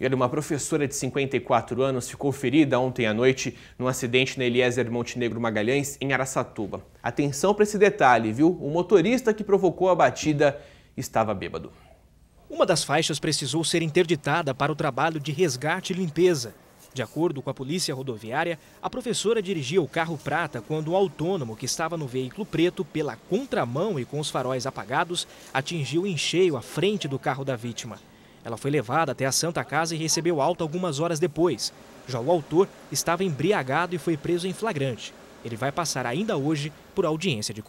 Ele, uma professora de 54 anos, ficou ferida ontem à noite num acidente na Eliezer Montenegro Magalhães, em Araçatuba. Atenção para esse detalhe, viu? O motorista que provocou a batida estava bêbado. Uma das faixas precisou ser interditada para o trabalho de resgate e limpeza. De acordo com a polícia rodoviária, a professora dirigia o carro prata quando o autônomo, que estava no veículo preto pela contramão e com os faróis apagados, atingiu em cheio a frente do carro da vítima. Ela foi levada até a Santa Casa e recebeu alta algumas horas depois. Já o autor estava embriagado e foi preso em flagrante. Ele vai passar ainda hoje por audiência de custódia.